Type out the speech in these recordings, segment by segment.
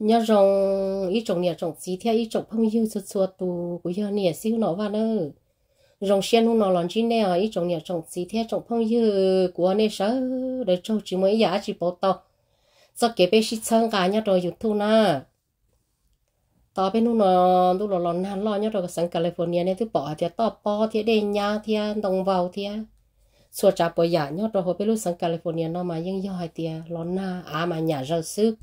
nhà rồng ít trồng nhà trồng gì theo ít trồng phong yêu sụt sụt tù của nhà nè siêu nó vào nữa rồng sen nó nó lon chi nè ít trồng nhà trồng gì theo trồng phong yêu của nè sợ để cho chỉ mới giả chỉ bảo tao sao kể bé xịt sang cả nhà rồi YouTube na tao bên nó nó nó lon nhà lo nhà rồi sang California này tôi bỏ thì tao bỏ thì để nhà thì đồng vào thì suốt trả bỏ giả nhà rồi hồi bên lúc sang California nó mà thì lon na à mà nhà rau súp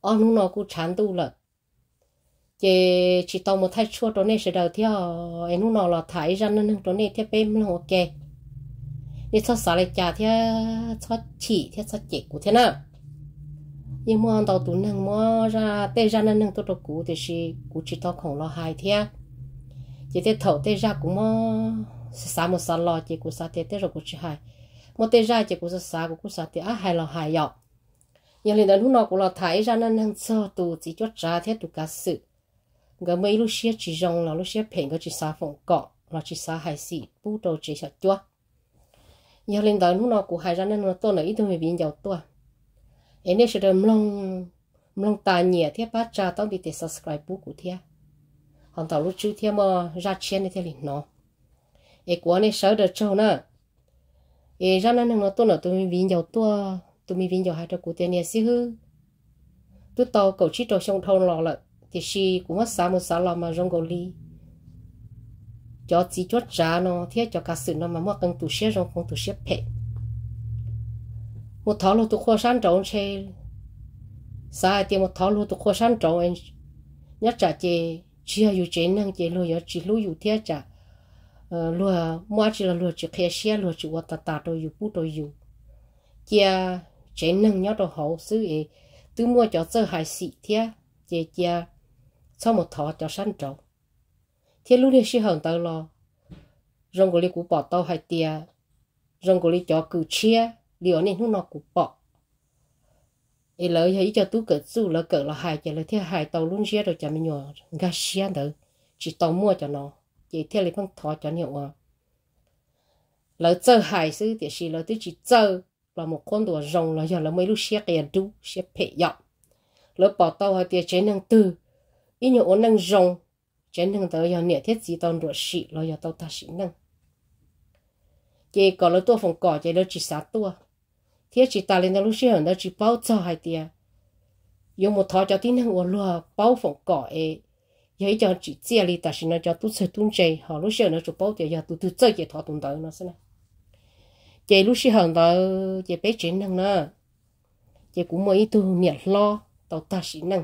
ông nó nó cũng chán tu lợ chỉ chỉ tao một thay chua đó này sẽ đầu theo em nó nó là thái ra nên đó này theo bên hồ ok. nên cho xả lại trả theo cho chỉ theo cho chị của thế nào nhưng mà tao tụ năng mà ra tê ra nên tôi đó cũ thì chỉ cũng chỉ tao không lo hại theo chỉ thế thầu tê ra cũng mà xả một xả lo chỉ cũng xả tê tê rồi cũng chỉ hại một tê ra chỉ cũng xả của cũng xả tê á hại lo hại dọc nhưng lên đến lúc nào cũng là thấy ra nên hàng giờ tụ chỉ cho trả thiết tụ cả sự người mấy lúc xia chỉ rong là lúc xia phèn cái chỉ xa phòng cọ là chỉ xa hải sĩ bu đầu chỉ sợ chua nhưng lên đến lúc nào cũng hay ra nên là tôi nãy tôi mới biến giàu tôi em nên sẽ được lòng lòng ta nhẹ thiết bát trà tao bị để subscribe bu của thế hàng tàu lúc trước thế mà ra chen này thế liền nó em quá nên sợ được trâu nữa em ra nên là tôi nãy tôi mới biến giàu tôi tôi mình vinh giờ hai trò cụ tiền nhà xí hư tôi to cầu chỉ trò xong thôn lò lợ thì xì cũng mất xa một xa lò mà rong gầu ly cho chỉ chốt giá nó thế cho cả sự nó mà mất cần tụ xếp rong không tụ xếp phe một tháo lô tôi khoa san trộn xe sai tiền một tháo lô tôi khoa san trộn anh nhất trả chỉ ờ, là dù chế năng chế lô giờ chỉ lô dù thế trả lô mua chỉ là lô chỉ khe xe lô chỉ vật tạt tạt đôi dù bút đôi dù kia chế nâng nhớ đồ hậu sư ấy tư mua cho sơ hài sĩ thia chế chia sau một thọ cho săn trọng. thế lúc này sư hồng tao lo rong của lý của bỏ tao hai tia rong của lý cho cử chia điều này nó của bỏ ý lời thấy cho tú cỡ su lỡ cỡ là hài cho lời thế hài tàu luôn chia rồi cho mình nhỏ ga xe nữa chỉ tàu mua cho nó chỉ theo lý phong thọ cho nhiều à lỡ chơi hài sư thì chỉ lỡ tôi chỉ chơi là một con đùa rồng là giờ là mấy lúc xe kìa đu xe phệ dọc lỡ bỏ tao hay tia chế năng tư ý nhớ ổn năng rồng chén năng tới giờ nhẹ thiết gì toàn đùa sĩ, là giờ tao ta sĩ năng chị có lỡ tua phòng cỏ chị lỡ chỉ sát tua thiết chỉ ta lên lúc xe đó chỉ bao cho hay tia dùng một thọ cho tí năng ổn lùa bao phòng cỏ ấy giờ cho chỉ chia đi ta xin nó cho tôi sẽ tung chạy họ lúc xe nó chụp bao tia giờ tôi tôi chơi cái thọ tung tới nó xem nào chị lúc xí hận đó chị bé chuyện năng nè chị cũng mới tu nhiệt lo tàu ta xí năng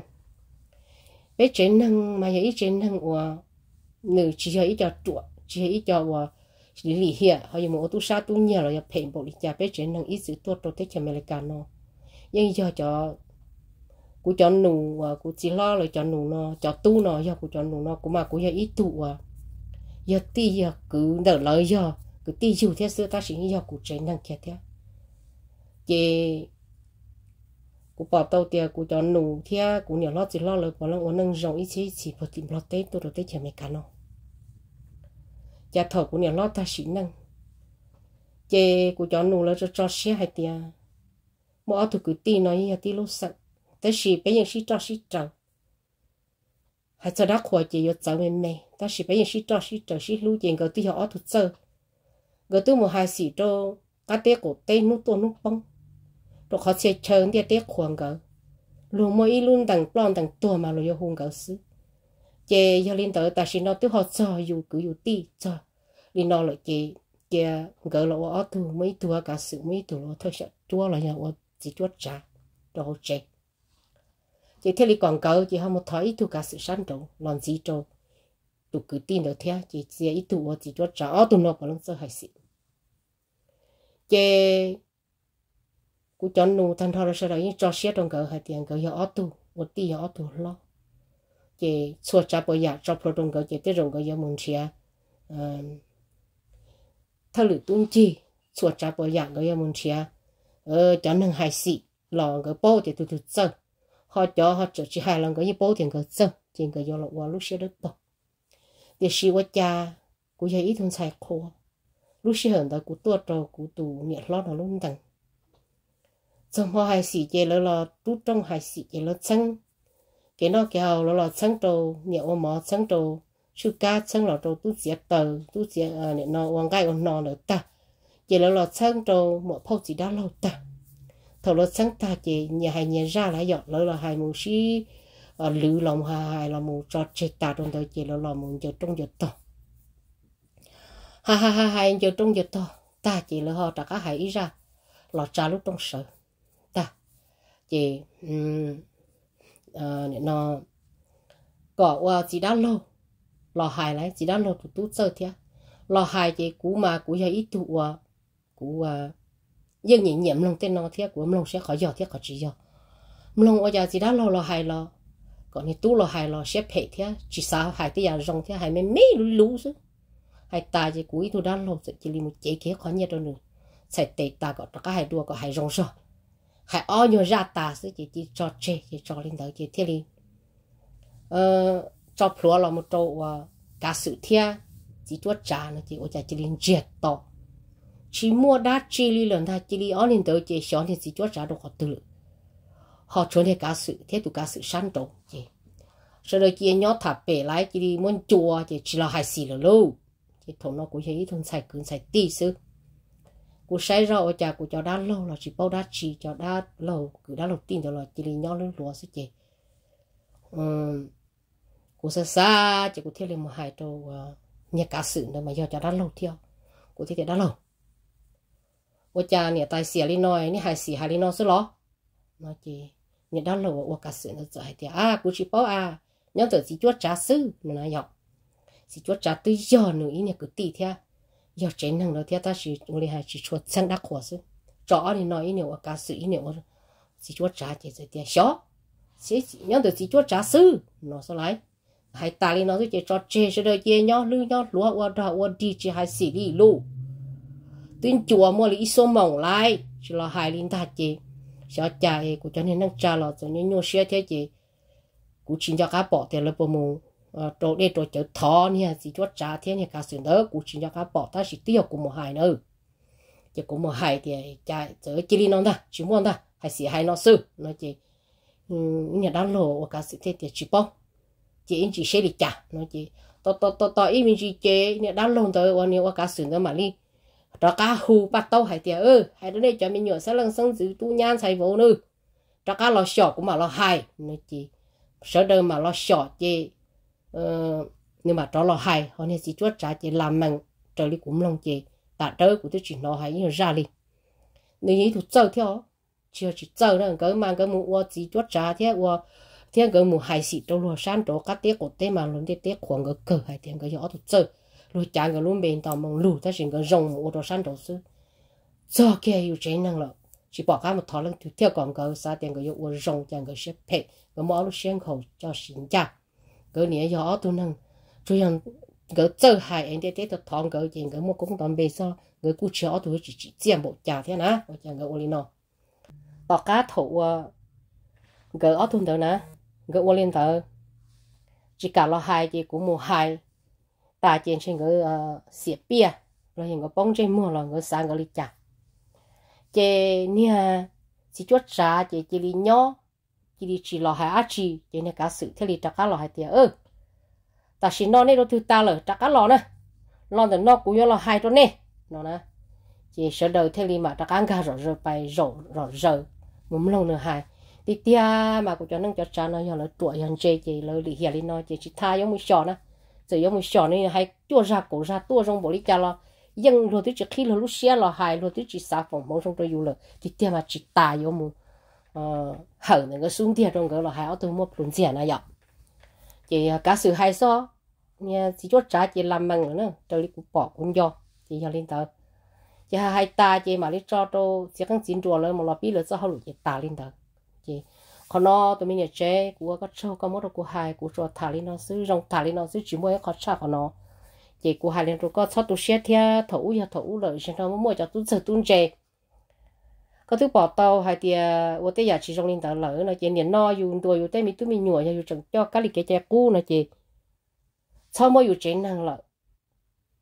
bé chuyện năng mà giờ ít chuyện năng của nữ chỉ giờ ít cho chuột chỉ ít cho của ờ, lý lý hiện họ dùng một tu sa tu nhiều rồi phải bộ lý cha bé chuyện năng ít sự tuột đầu tới cho americano nhưng giờ cho cú cho nụ à ờ, cú chỉ lo rồi cho nụ nó cho tu nó giờ cú cho nụ nó cú mà cú giờ ít tu à giờ ti giờ cứ đỡ lời giờ cứ ti dù thế xưa ta chỉ nghĩ học cụ tránh năng kia thế chị cụ bỏ tàu tiền cụ cho nụ thế cụ nhiều lo chỉ lo lời còn lo uống nâng rộng ít chỉ chỉ phải tìm lo tết tôi rồi tết chả mấy cá nó cha thọ cụ nhiều lo ta chỉ năng chị cụ cho nụ là cho cho xe hai tiền mỗi thứ cứ ti nói như ti lúc sẵn tới chỉ bây giờ sĩ cho sĩ trồng hay cho đã khỏi chị yo cháu em mẹ ta chỉ bây giờ sĩ cho sĩ trồng sĩ lúc tiền người ti họ ở thuộc chơi gỡ tư một hai xỉ cho cá tê cổ tê nút tua nút bông rồi khó chơi chơi tê tê khoang gỡ luôn mỗi luôn đằng plon đằng tua mà rồi hùng gỡ xứ chè giờ lên tới ta xin nó tiêu họ cho dù cứ dù ti cho đi nó lại chè chè gỡ lỗ ở tu mấy tua cả sự mấy tu lỗ thôi sợ chua là nhà ở chỉ chua trà đồ chè chỉ thấy thì còn gỡ chỉ không một thấy tu cả sự sáng trọng làm gì trâu tụ cứ tin đầu theo chỉ chỉ ít tụ chỉ cho rõ tụ nó có còn sợ hay xịn chế cú cho nụ thằng thọ sẽ đấy cho xe trong cỡ hai tiền cỡ hiệu ót tụ một tí hiệu ót tụ lo chế xua cha bây giờ cho pro trong cỡ chế tới rồng cỡ hiệu muốn chia thằng lữ tung chi xua cha bây giờ cỡ hiệu muốn chia ờ cho nên hay xịn lò cỡ bao thì tụ tụ sợ họ cho họ chỉ hai lần cỡ như bao tiền cỡ sợ tiền cỡ hiệu lo qua lúc xe đất bao địa sĩ quốc gia của nhà ít thôn khô lúc xí hưởng tới của tua trâu của tù nhiệt lo nó luôn đằng trong hoa hai chế lỡ là tu trong hai sĩ chế lỡ chăng cái nó kéo lỡ là chăng trâu nhiệt ô mỏ chăng trâu chú cá chăng lỡ trâu tu chế tờ tu nhiệt nó uang gai uang nọ ta chế lỡ là chăng trâu phô chỉ đã lâu ta thầu lỡ chăng ta chế nhà hai nhà ra lại dọn lỡ là hai mù sĩ Ờ, lữ lòng hà hai là mù cho chết ta trong tới chỉ là lòng mù giờ trong giờ to ha ha ha hai giờ trong giờ to ta chỉ là họ trả cả hai ý ra lọ trả lúc trong sợ ta chỉ um, à, nó có qua chỉ đã lâu lọ hài lại chỉ đã lâu tụt tụt sợ thiệt lọ hài chỉ cú mà cú giờ ít tụt qua cú à ờ, nhưng nhị nhiệm lòng tên nó thiệt của ông lòng sẽ khỏi giờ thiệt khỏi chỉ giờ lòng ở giờ chỉ đã lâu lọ hài lọ còn thì tú lo hài lo xếp hệ thế chỉ sao hài tới nhà rong thế hài mới mấy lú lú chứ hài ta chỉ cuối tôi đã lo rồi chỉ li một chế kế khó nhất rồi nữa sai tệ ta có tất cả hai đua có hài rong rồi hài o nhiều ra ta chứ chỉ chỉ cho chê chỉ cho lên đầu chỉ thế li ờ cho phúa là một trâu ờ, cá sự thế chỉ chúa trà nó chỉ ôi cha chỉ lên triệt to chỉ mua đá chỉ li lần ta chỉ li ở lên đầu chỉ xóa thì chỉ chúa trà được có tự họ chuẩn thì cả sự thế tụ cả sự sẵn trọng chị sau đó kia nhóc thả bể lại chỉ đi muốn chùa chị chỉ là hai xì là lâu chị thôn nó cũng thấy thôn xài cứng xài tì sư cô sai ra ở nhà cô cho đã lâu là chỉ bao đã chỉ cho đã lâu cứ đã lâu tin cho là chỉ đi nhóc lên lúa sư chị cô xa xa chị cô thiết lên một hai trâu nhà cả sự nữa mà giờ cho đã lâu theo cô thiết đã lâu cô cha nè tài xỉa lên nói nè hai xỉa hai lên nó sư lo nó chị nhà đó là wo cả sự nó rồi thì à cú chỉ bảo à nhớ tới chỉ chúa trả sư mà nó học chỉ chúa trả tới giờ nữa ý này cứ tì theo giờ trên năng đó theo ta chỉ người hay chỉ chúa chân đắc khổ sư rõ thì nói ý này wo cả sự ý này wo chỉ chúa trả chỉ rồi thì xó chỉ nhớ tới chỉ chúa trả sư nó sao lại hay ta lên nói chỉ cho chê sẽ đợi chê nhau lưu nhau lúa qua đó qua đi chỉ hai xì đi lu tuyên chùa mua lý số mỏng lại chỉ là hai linh ta chứ 小家诶，古叫你能家了，怎你用些天气，古请教他保的了不么？呃，多那多就他呢，是做家天呢，他选择古请教他保，他是第二古么害呢？这古么害的，家这这里弄的，去摸的，还是害老师，那这，嗯，你那路我告诉你，这去包，这因只谁的家，那这，到到到到，因为这这你那弄的，我你我告诉你嘛哩。đó cá hù bắt tàu hải tiệt ư hải đó đây cho mình nhổ sẽ lần sân giữ tu nhan sai vô nữa đó cá lo sọ cũng mà lo hài nói chỉ sợ đời mà lo sọ chứ ờ, nhưng mà đó lo hài họ nên chỉ chuốt trả chỉ làm mình trở đi cũng lòng chị tạ trời của tôi chỉ nó hãy như ra đi nếu như tôi chơi theo chưa chỉ chơi nữa cái mà cái mũ chỉ chuốt trả thế qua thế cái mũ hài sĩ trong lo san đó các tiếc của tế mà luôn tiếc tiếc khoảng cái cờ hay tiền cái gió tôi chơi lu chàng người luôn bên tàu mong lu ta xin cái rồng ô đồ sản đồ sứ cho kia yêu chế năng lực chỉ bỏ cái một thò lăng thứ theo còn cái sao tiền cái yêu ô rồng chàng cái xếp phe cái mỏ lu xuyên khẩu cho sinh cha cái này do tôi năng chú rằng cái chơi hại anh để để tôi thong cái chuyện cái mua công toàn bên sau người cú chéo tôi chỉ chỉ tiền bộ trả thế nè bộ trả người ô nó bỏ cá thủ người ở thôn đó nè người uống liên đó chỉ cả lo hai chỉ cũng mua hai ta trên trên cái xịa bia rồi hiện có bông trên mua rồi cái sáng cái lịch chả chế nha chỉ chốt trà chế chỉ đi nhỏ chỉ đi chỉ lo hai á chỉ chế nha cả sự thế lịch trả cá lo hai tiền ơ ta xin nó này đâu thiếu ta lỡ trả cá lo nè lo thì nó cũng lo hai rồi nè nó nè chỉ sợ đầu thế lịch mà trả cá cả rồi rồi phải rồi rồi rồi muốn lâu nữa hai đi tia mà cũng cho nâng cho cha nó giờ là tuổi hơn chế chế lỡ lì hiền nó chế chỉ thay giống một sọ nè rồi giống sò này hay chua ra cổ ra tua trong bộ lý cha lo nhưng rồi thì chỉ khi là lúc xe là hay rồi thì chỉ xả phòng mẫu trong tôi dù thì tiền mà chỉ tài giống mu hở những cái xuống tiền trong cái là hay ở tôi mua plum tiền này vậy chị cả sự hay so nha chỉ chốt trả chị làm mừng nữa tôi đi bỏ cũng do chị cho lên tới chị hai ta chị mà đi cho tôi chỉ cần xin chùa lên một lọ bia là cho hậu chị ta lên tới chị còn nó tụi mình nhớ chế của có trâu có mốt của hai của cho thả lên nó xứ rồng thả lên nó xứ chỉ mua khó cha của nó chỉ của hai lên rồi có cho tôi xe thia thấu ya thấu lợi xem nó mua cho tôi sự tôi chế có thứ bỏ tàu hai tia ô tê giả chỉ rong lên tàu lỡ nó chỉ niệm no dùng đuôi dùng tê mình tụi mình nhủa dùng chẳng cho cái lịch cái chè cũ nó chỉ sau mỗi dùng chế năng lợi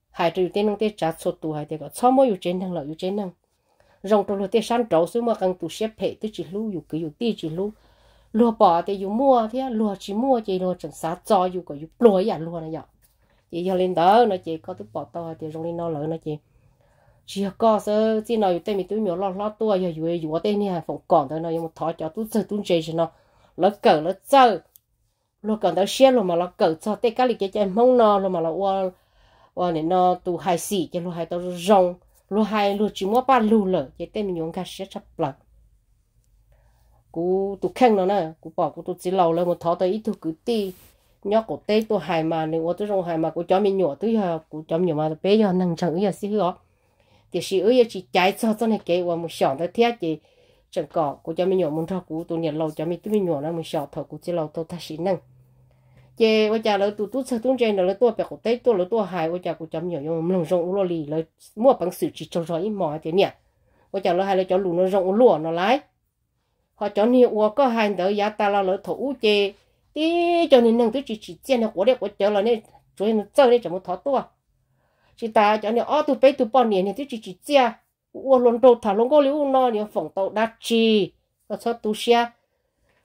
hai tụi tê năng tê trả số tụ hai tê có sau mỗi dùng chế năng lợi dùng chế năng rồng trong lúc tê sáng trấu xứ mà cần tôi xe phệ tôi chỉ lưu dùng cái dùng tê chỉ lưu lúa bỏ thì dùng mua thì lúa chỉ mua chỉ lúa chẳng xá cho dù có dùng lúa à, giả lúa này vậy chỉ cho lên đó nó chỉ có thứ bỏ to thì dùng lên nó lớn nó chỉ chỉ à, có sơ chỉ nói tên mình túi nhớ lo lo tua giờ dùng dù tên này phòng còn tới nó một thọ cho túi tôi túi chơi cho nó lỡ cỡ lỡ chơi lúa còn đó xe luôn mà lỡ cỡ cho tên cái lịch chơi mông nó rồi mà lỡ qua qua này nó tu hai xì cho lúa hai tao rong lúa hai lúa chỉ mua ba lúa lỡ chỉ tên mình dùng cái sẽ chắp lợn cú tụ khen nó nè cú bỏ cú tụ chỉ lâu lên một thọ tới ít thứ cứ ti nhóc cổ tê tụ hài mà nếu tôi rong hài mà cú cho mình nhỏ tới giờ cú cho mình mà bé giờ năng chẳng giờ xí hứa thì xí giờ chỉ trái cho cho này cái và một sọn tới thiết gì chẳng có cú cho mình nhỏ muốn thọ cú tụ nhiệt lâu cho mình tụ mình nhỏ nó một sọn thọ cú chỉ lâu tôi ta xí năng chị bây giờ lấy tụ tụ sợ tụ chơi là lấy tụ cổ tê tụ lấy tụ hài bây giờ cú cho mình nhỏ nhưng lòng rong lô lì lấy mua bằng sự chỉ cho rồi ít mỏi thế nhỉ bây giờ lấy hai lấy cho lùn nó rộng lùa nó lái họ cho nên ua có hai đỡ giá ta là lỡ thủ chê tí cho nên nâng tới chỉ chỉ chen nó của đấy của chờ là nên chuối nó chơi đấy chẳng một thọ tua chỉ ta cho nên ó tu bé tu bao niên thì tới chỉ chỉ chia ua luôn đồ thả luôn có liu nó nhiều phòng tàu đa chi nó cho tu xia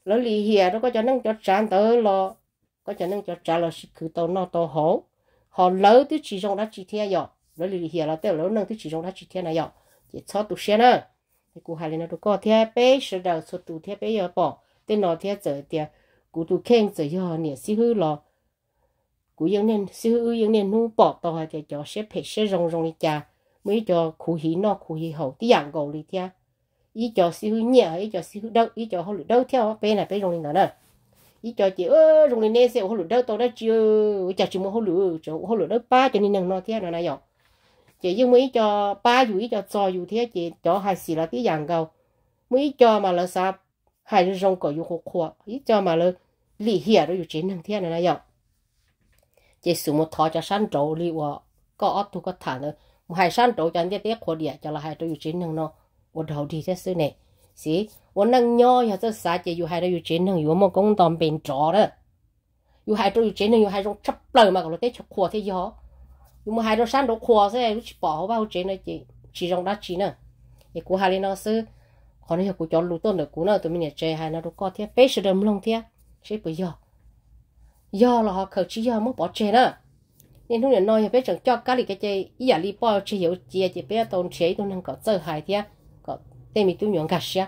lỡ lì hìa nó có cho nâng cho tràn tới lo có cho nâng cho trả là cứ tàu nó tàu hổ họ lỡ tới chỉ trong đa chi theo dọ lỡ lì hìa là tao lỡ nâng tới chỉ trong đa chi theo này dọ chỉ cho tu xia nữa thì cụ hai lên nó có thế bé sờ đầu sờ tủ thế bé giờ bỏ tên nó thế giờ thì cụ tụ khen giờ giờ nè xí hư lo cụ yên nên xí hư yên nên nu bỏ to thì cho xếp phải xếp rong rong đi cha mới cho cụ hỉ nó cụ hỉ hậu tí dạng cầu đi thế ý cho xí hư nhẹ ý cho xí hư đâu ý cho họ lụt đâu theo bé này bé rong lên đó nè ý cho chị ơ rong lên nè sẽ họ lụt đâu to đó chưa chả chỉ muốn họ lụt chỗ họ lụt đâu ba cho nên nàng nó thế nó này vậy chỉ dùng mấy cho ba dù cho cho dù thế chỉ cho hai xì là cái dạng gầu mấy cho mà là sao hai đứa rong cỏ dù khô khô ý cho mà là lì hiệp rồi dù chín năng thế này này nhở chỉ sử một thò cho săn trâu lì và có ớt thu có thả nữa một hai săn trâu cho anh tiếp khô địa cho là hai đứa dù chín năng nó một đầu thì thế xưa này xí một năng nho nhà rất xa chỉ dù hai đứa dù chín năng dù một công tòm bền trò đó dù hai đứa dù chín năng dù hai rong chắp lời mà còn là cái chắp khô thế hả nhưng mà hai đứa sáng đồ khoa sẽ lúc bỏ hô bao chế này chị chỉ trong đá chỉ nè à. thì cô hai lên nó sư còn nếu cô cho lụt tôn được cô nào tụi mình chơi hai nó đồ co thế bé sẽ đầm lông thế chế bây giờ giờ là họ khởi chỉ giờ mới bỏ chế nè nên lúc này nói bé chẳng cho cá gì cái chơi ý là li bỏ chế hiểu chia chỉ bé tôn chế tôi năng có chơi hai thế có tên mình tụi nhọn gạt xe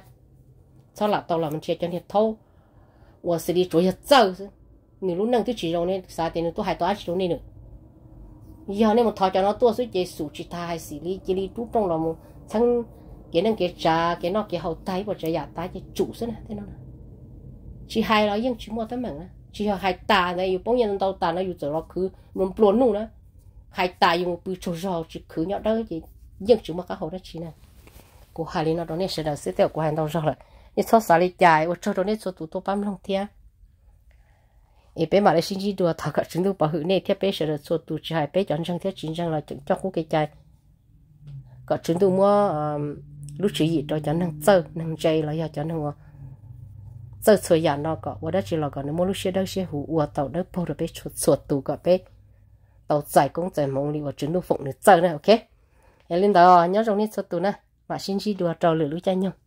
sau là tôi làm chế cho nên thâu và xử lý chuối hết chơi nếu lúc năng tôi chỉ rồi nên sao tiền tôi hai tao chỉ rồi nên nữa giờ nên một thọ cho nó tua suy chế sủ chỉ thay hay xử lý chỉ lý trú trong lòng sang cái năng cái trà cái nó cái hậu tay và trái giả tay cái chủ thế này thế nó chỉ hai nó nhưng chỉ mua tấm á chỉ họ hai tà này yêu bông nhân tàu tà này yêu giờ nó cứ luôn luôn luôn đó hai tà yêu bự chỗ rò chỉ cứ nhọ đó chỉ nhưng chỉ mua cái hậu đó chỉ nè của hai lý nó đó nên sẽ là sẽ theo của hai tàu rò lại nên so sánh lại dài và cho đó nên số tụ tô bám lòng thiệt ý bé mà lại sinh chi đùa thằng cả chúng tôi bảo hữu này thiết bé sợ được số tu chỉ hai bé chọn sang thiết chính rằng là chọn cho khu cái chạy cả chúng tôi mua lúc chỉ gì đó chọn năng sơ năng dây là giờ chọn năng sơ sơ giả nó cả và đó chỉ là cả nếu mua lúc xe đâu xe hủ ua tàu đất bao được bé chuột tu tụ cả bé tàu giải công giải mong đi và chúng tôi phụng được sơ này ok em lên đó nhớ trong này sơ tu nè mà sinh chi đùa trò lửa lúc chạy nhau